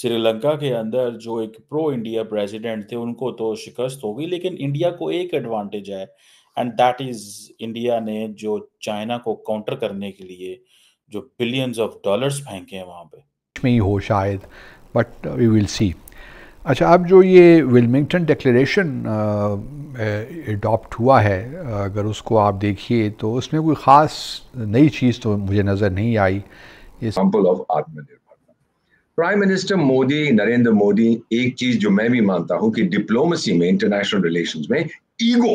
श्रीलंका के अंदर जो एक प्रो इंडिया प्रेसिडेंट थे उनको तो शिकस्त हो गई लेकिन इंडिया को एक एडवांटेज है एंड दैट इज इंडिया ने जो चाइना को काउंटर करने के लिए जो बिलियंस ऑफ डॉलर्स फेंके हैं वहाँ पे में ही हो शायद बट वी विल सी अच्छा अब जो ये विलमिंगटन डिक्लेरेशन एडॉप्ट हुआ है uh, अगर उसको आप देखिए तो उसमें कोई ख़ास नई चीज़ तो मुझे नज़र नहीं आई example of Atmanirbhar prime minister Modi Narendra Modi एक चीज जो मैं भी मानता हूं कि डिप्लोमेसी में इंटरनेशनल रिलेशंस में ईगो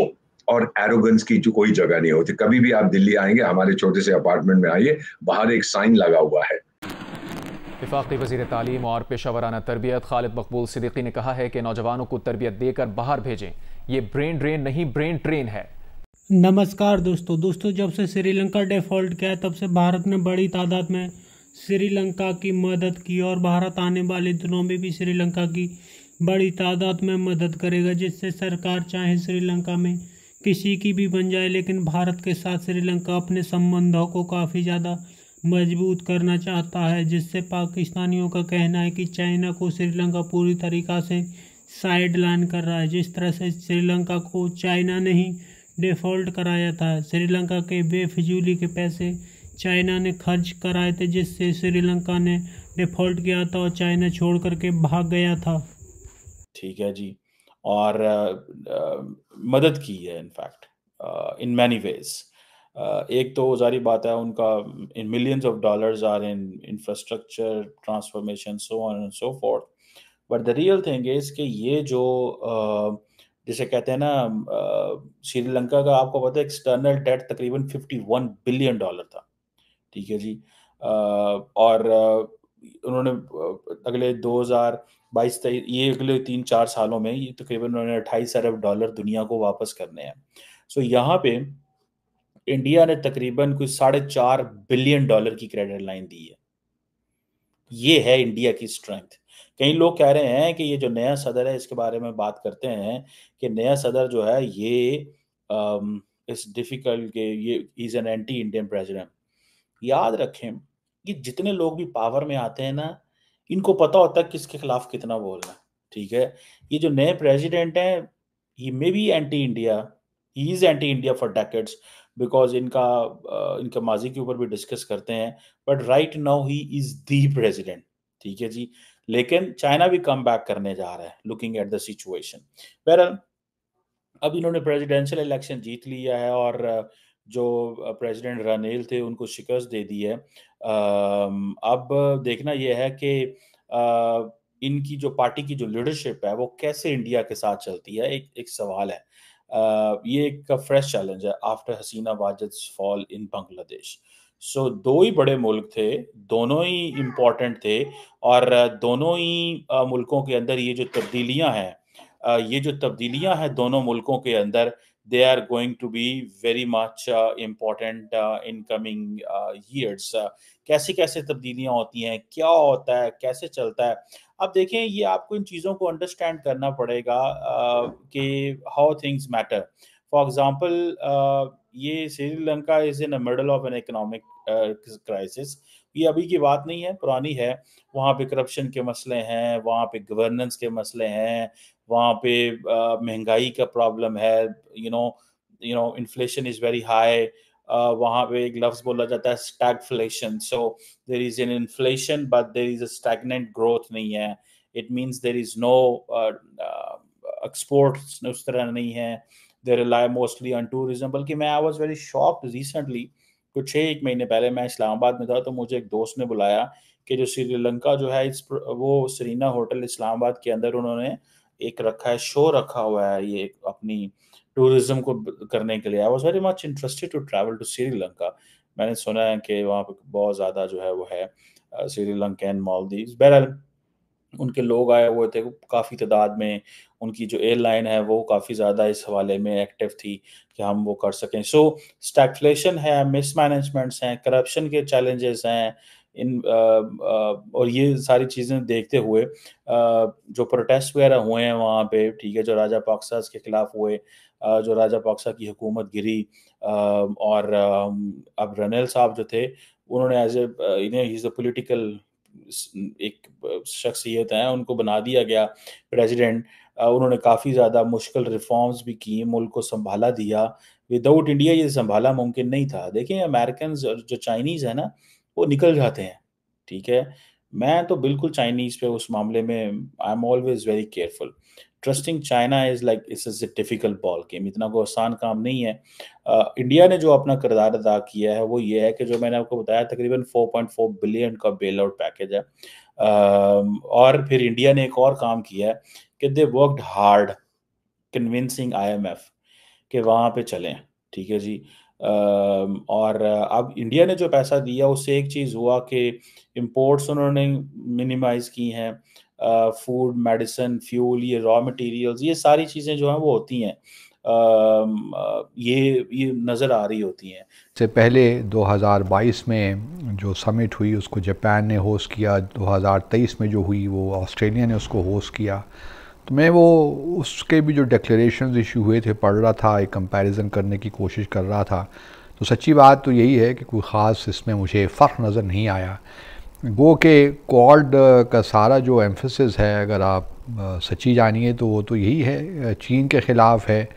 और एरोगेंस की जो कोई जगह नहीं होती कभी भी आप दिल्ली आएंगे हमारे छोटे से अपार्टमेंट में आइए बाहर एक साइन लगा हुआ है विफाक़ी वजीर तालीम और पेशा वराना तरबियत खालिद मकबूल सिद्दीकी ने कहा है कि नौजवानों को तरबियत देकर बाहर भेजें ये ब्रेन ड्रेन नहीं ब्रेन ट्रेन है नमस्कार दोस्तों दोस्तों जब से श्रीलंका डेफॉल्ट किया तब से भारत ने बड़ी तादाद में श्रीलंका की मदद की और भारत आने वाले दिनों में भी श्रीलंका की बड़ी तादाद में मदद करेगा जिससे सरकार चाहे श्रीलंका में किसी की भी बन जाए लेकिन भारत के साथ श्रीलंका अपने संबंधों को काफ़ी ज़्यादा मजबूत करना चाहता है जिससे पाकिस्तानियों का कहना है कि चाइना को श्रीलंका पूरी तरीक़ा से साइड लाइन कर रहा है जिस तरह से श्रीलंका को चाइना ने ही डिफ़ॉल्ट कराया था श्रीलंका के बेफिजूली के पैसे चाइना ने खर्च कराए थे जिससे श्रीलंका ने डिफॉल्ट किया था और चाइना छोड़ करके भाग गया था ठीक है जी और आ, आ, मदद की है इनफैक्ट इन मैनी वेज एक तो जारी बात है उनका in millions of dollars are in infrastructure transformation so on and so forth but the real thing is कि ये जो जैसे जिसे कहते हैं ना श्रीलंका का आपको पता है एक्सटर्नल डेट तकरीबन 51 बिलियन डॉलर था ठीक है जी और उन्होंने अगले 2022 तक ये अगले तीन चार सालों में ये तकरीबन तो उन्होंने अट्ठाईस अरब डॉलर दुनिया को वापस करने हैं सो यहाँ पे इंडिया ने तकरीबन कोई साढ़े चार बिलियन डॉलर की क्रेडिट लाइन दी है ये है इंडिया की स्ट्रेंथ कई लोग कह रहे हैं कि ये जो नया सदर है इसके बारे में बात करते हैं कि नया सदर जो है ये इस डिफिकल्ट के ये is an anti Indian president याद रखें कि जितने लोग भी पावर में आते हैं ना इनको पता होता है किसके खिलाफ कितना बोलना ठीक है ये जो नए प्रेसिडेंट हैं ये may be anti India he is anti India for decades because इनका इनके माजी के ऊपर भी डिस्कस करते हैं but right now he is the president ठीक है जी लेकिन चाइना भी कम बैक करने जा रहा है लुकिंग एट द सिचुएशन बहरहाल अब इन्होंने प्रेजिडेंशियल इलेक्शन जीत लिया है और uh, जो प्रेसिडेंट रानेल थे उनको शिकस्त दे दी है अब देखना यह है कि इनकी जो पार्टी की जो लीडरशिप है वो कैसे इंडिया के साथ चलती है एक एक सवाल है ये एक फ्रेश चैलेंज है after Hasina Wajid fall in Bangladesh so दो ही बड़े मुल्क थे दोनों ही इम्पोर्टेंट थे और दोनों ही मुल्कों के अंदर ये जो तब्दीलियां हैं ये जो तब्दीलियां हैं दोनों मुल्कों के अंदर they are going to be very much uh, important uh, in coming uh, years कैसे कैसे तब्दीलियां होती हैं क्या होता है कैसे चलता है अब देखें ये आपको इन चीज़ों को अंडरस्टैंड करना पड़ेगा कि how things matter for example ये Sri Lanka is in a middle of an economic crisis ये अभी की बात नहीं है पुरानी है वहाँ पे करप्शन के मसले हैं वहाँ पे गवर्नेंस के मसले हैं वहाँ पे महंगाई का प्रॉब्लम है you know you know inflation is very high वहाँ पे एक लफ्ज बोला जाता है stagflation so there is an inflation but there is a stagnant growth नहीं है it means there is no export उस तरह नहीं है there rely mostly on tourism बल्कि मैं I was very shock recently कुछ छः एक महीने पहले मैं इस्लामाबाद में था तो मुझे एक दोस्त ने बुलाया कि जो श्रीलंका जो है इस वो सरीना होटल इस्लामाबाद के अंदर उन्होंने एक रखा है शो रखा हुआ है ये अपनी टूरिज्म को करने के लिए I was very much interested to travel to Sri Lanka मैंने सुना है कि वहाँ पर बहुत ज़्यादा जो है वो है श्रीलंका एंड मालदीव बहरहाल उनके लोग आए हुए थे काफ़ी तादाद में उनकी जो एयरलाइन है वो काफ़ी ज़्यादा इस हवाले में एक्टिव थी कि हम वो कर सकें सो so, है मिसमैनेजमेंट्स हैं करप्शन के चैलेंजेस हैं इन आ, आ, और ये सारी चीज़ें देखते हुए आ, जो प्रोटेस्ट वगैरह हुए हैं वहाँ पे ठीक है जो राजा पाक्सा के ख़िलाफ़ हुए आ, जो राजा पाक्सा की हुकूमत गिरी आ, और आ, अब रनेल साहब जो थे उन्होंने एज ए इन्हें इज़ अ पोलिटिकल एक शख्सियत हैं उनको बना दिया गया प्रेसिडेंट उन्होंने काफ़ी ज़्यादा मुश्किल रिफॉर्म्स भी किए मुल्क को संभाला दिया विदाउट इंडिया ये संभाला मुमकिन नहीं था देखें अमेरिकन जो चाइनीज़ है ना वो निकल जाते हैं ठीक है मैं तो बिल्कुल चाइनीज़ पे उस मामले में I am always very careful trusting China is like this is a difficult ball game इतना कोई आसान काम नहीं है आ, इंडिया ने जो अपना किरदार अदा किया है वो ये है कि जो मैंने आपको बताया तकरीबन 4.4 बिलियन का बेल आउट पैकेज है आ, और फिर इंडिया ने एक और काम किया है कि they worked hard convincing IMF कि वहाँ पे चलें ठीक है जी और अब इंडिया ने जो पैसा दिया उससे एक चीज़ हुआ कि इम्पोर्ट्स उन्होंने मिनिमाइज़ की हैं फूड मेडिसिन फ्यूल ये रॉ मटेरियल्स ये सारी चीज़ें जो हैं वो होती हैं um, uh, ये ये नज़र आ रही होती हैं से पहले 2022 में जो समिट हुई उसको जापान ने होस्ट किया 2023 में जो हुई वो ऑस्ट्रेलिया ने उसको होस्ट किया तो मैं वो उसके भी जो डिक्लेरेशन इशू हुए थे पढ़ रहा था एक कंपैरिजन करने की कोशिश कर रहा था तो सच्ची बात तो यही है कि कोई ख़ास इसमें मुझे फ़र्क नज़र नहीं आया गो के क्वाड का सारा जो एम्फोसिस है अगर आप सच्ची जानिए तो वो तो यही है चीन के ख़िलाफ़ है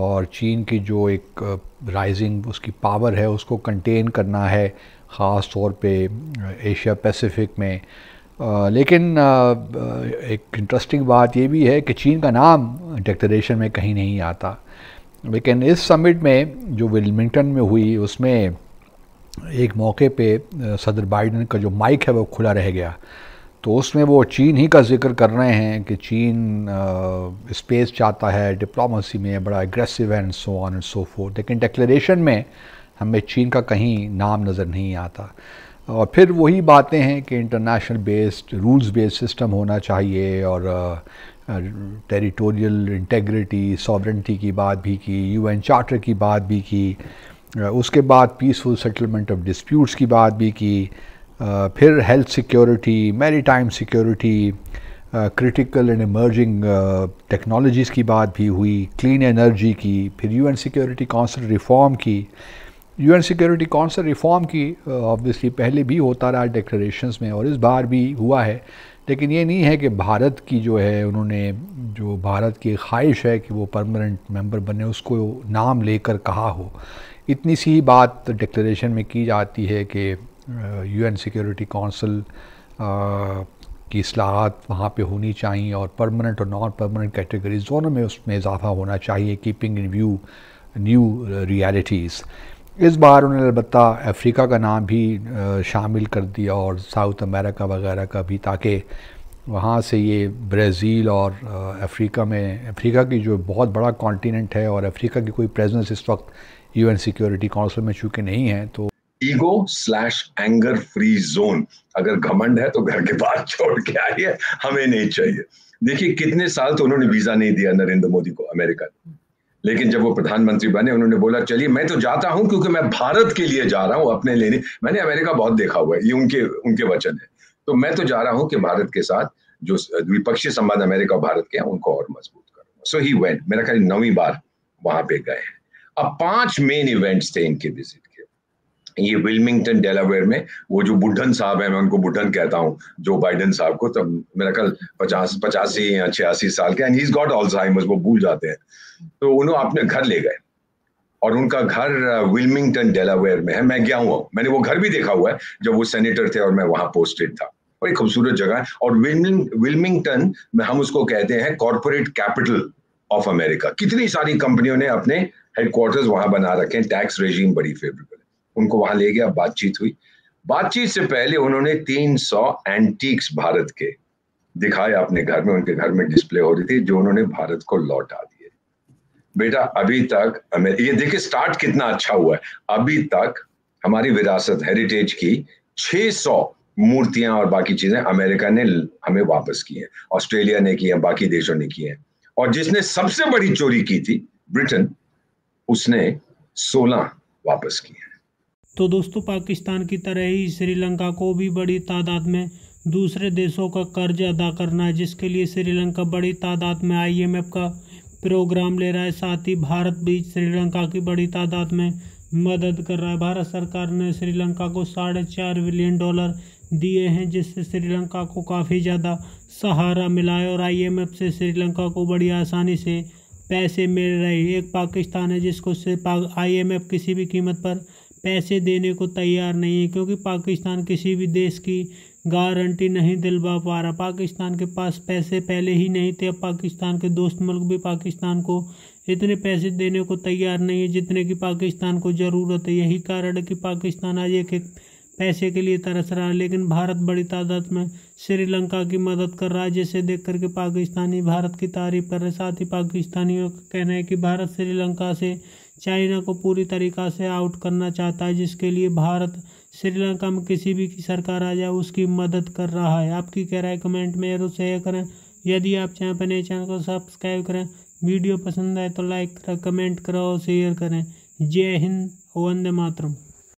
और चीन की जो एक राइजिंग उसकी पावर है उसको कंटेन करना है ख़ास तौर पे एशिया पैसिफिक में आ, लेकिन आ, एक इंटरेस्टिंग बात ये भी है कि चीन का नाम डिक्लेरेशन में कहीं नहीं आता लेकिन इस समिट में जो विलमिंगटन में हुई उसमें एक मौके पे सदर बाइडन का जो माइक है वो खुला रह गया तो उसमें वो चीन ही का जिक्र कर रहे हैं कि चीन आ, स्पेस चाहता है डिप्लोमेसी में बड़ा aggressive and so on and so forth लेकिन डिक्लेरेशन में हमें चीन का कहीं नाम नज़र नहीं आता और फिर वही बातें हैं कि international based rules based system होना चाहिए और टेरिटोरियल इंटेग्रिटी सॉवरेंटी की बात भी की यूएन चार्टर की बात भी की Uh, उसके बाद पीसफुल सेटलमेंट ऑफ डिस्प्यूट्स की बात भी की uh, फिर health security maritime security critical and emerging technologies की बात भी हुई क्लीन एनर्जी की फिर यूएन सिक्योरिटी काउंसिल रिफॉर्म की यूएन सिक्योरिटी काउंसिल रिफॉर्म की ऑब्वियसली uh, पहले भी होता रहा डेक्लेशन में और इस बार भी हुआ है लेकिन ये नहीं है कि भारत की जो है उन्होंने जो भारत की ख्वाहिश है कि वो परमानेंट मेंबर बने उसको नाम लेकर कहा हो इतनी सी बात डिक्लेरेशन में की जाती है कि यूएन सिक्योरिटी काउंसिल की असलाहत वहाँ पे होनी चाहिए और परमानेंट और नॉन परमानेंट कैटेगरीज दोनों में उसमें इजाफा होना चाहिए keeping in view new realities इस बार उन्होंने अलबत् अफ्रीका का नाम भी uh, शामिल कर दिया और साउथ अमेरिका वगैरह का भी ताकि वहाँ से ये ब्राज़ील और uh, अफ्रीका में अफ्रीका की जो बहुत बड़ा कॉन्टीनेंट है और अफ्रीका की कोई प्रेजेंस इस वक्त यूएन सिक्योरिटी काउंसिल में चूके नहीं है तो ego slash anger free zone अगर घमंड है तो घर के बाहर छोड़ के आइए हमें नहीं चाहिए देखिए कितने साल तो उन्होंने वीजा नहीं दिया नरेंद्र मोदी को अमेरिका ने लेकिन जब वो प्रधानमंत्री बने उन्होंने बोला चलिए मैं तो जाता हूं क्योंकि मैं भारत के लिए जा रहा हूं अपने लेने मैंने अमेरिका बहुत देखा हुआ है ये उनके उनके वचन है तो मैं तो जा रहा हूं कि भारत के साथ जो द्विपक्षीय संबंध अमेरिका और भारत के हैं उनको और मजबूत करूंगा सो ही वेंट मेरा ख्याल नौवीं बार वहां पे गए हैं अब पांच मेन इवेंट्स थे इनके विजिट के ये विल्मिंगटन डेलावेयर में वो जो बुढ़न साहब है मैं उनको बुढ़न कहता हूँ जो बाइडन साहब को तब मेरा कल पचास पचासी या छियासी साल के एंड गॉट ऑल ऑल्जाइमर्स वो भूल जाते हैं तो उन्होंने अपने घर ले गए और उनका घर विल्मिंगटन uh, डेलावेयर में है मैं गया हुआ मैंने वो घर भी देखा हुआ है जब वो सेनेटर थे और मैं वहां पोस्टेड था बड़ी खूबसूरत जगह है और विल्मिंगटन में हम उसको कहते हैं कॉरपोरेट कैपिटल ऑफ अमेरिका कितनी सारी कंपनियों ने अपने हेडक्वार्टर्स वहां बना रखे हैं टैक्स रेजीम बड़ी फेवरेबल है उनको वहां ले गया बातचीत हुई बातचीत से पहले उन्होंने 300 एंटीक्स भारत के दिखाए अपने घर में उनके घर में डिस्प्ले हो रही थी जो उन्होंने भारत को लौटा दिए बेटा अभी तक ये देखिए स्टार्ट कितना अच्छा हुआ है अभी तक हमारी विरासत हेरिटेज की 600 मूर्तियां और बाकी चीजें अमेरिका ने हमें वापस की हैं ऑस्ट्रेलिया ने की है बाकी देशों ने की है और जिसने सबसे बड़ी चोरी की थी ब्रिटेन उसने 16 वापस किए तो दोस्तों पाकिस्तान की तरह ही श्रीलंका को भी बड़ी तादाद में दूसरे देशों का कर्ज अदा करना है जिसके लिए श्रीलंका बड़ी तादाद में आईएमएफ का प्रोग्राम ले रहा है साथ ही भारत भी श्रीलंका की बड़ी तादाद में मदद कर रहा है भारत सरकार ने श्रीलंका को साढ़े चार बिलियन डॉलर दिए हैं जिससे श्रीलंका को काफ़ी ज़्यादा सहारा मिला है और आईएमएफ से श्रीलंका को बड़ी आसानी से पैसे मिल रहे एक पाकिस्तान है जिसको से आईएमएफ किसी भी कीमत पर पैसे देने को तैयार नहीं है क्योंकि पाकिस्तान किसी भी देश की गारंटी नहीं दिलवा पा रहा पाकिस्तान के पास पैसे पहले ही नहीं थे अब पाकिस्तान के दोस्त मुल्क भी पाकिस्तान को इतने पैसे देने को तैयार नहीं है जितने की पाकिस्तान को ज़रूरत है यही कारण है कि पाकिस्तान आज एक एक पैसे के लिए तरस रहा है लेकिन भारत बड़ी तादाद में श्रीलंका की मदद कर रहा है जिसे देख करके पाकिस्तानी भारत की तारीफ कर रहे साथ ही पाकिस्तानियों का कहना है कि भारत श्रीलंका से चाइना को पूरी तरीक़ा से आउट करना चाहता है जिसके लिए भारत श्रीलंका में किसी भी की सरकार आ जाए उसकी मदद कर रहा है आपकी कह रहा है कमेंट में जरूर शेयर करें यदि आप चाहें अपने चैनल को सब्सक्राइब करें वीडियो पसंद आए तो लाइक करें कमेंट करो और शेयर करें जय हिंद वंदे मातरम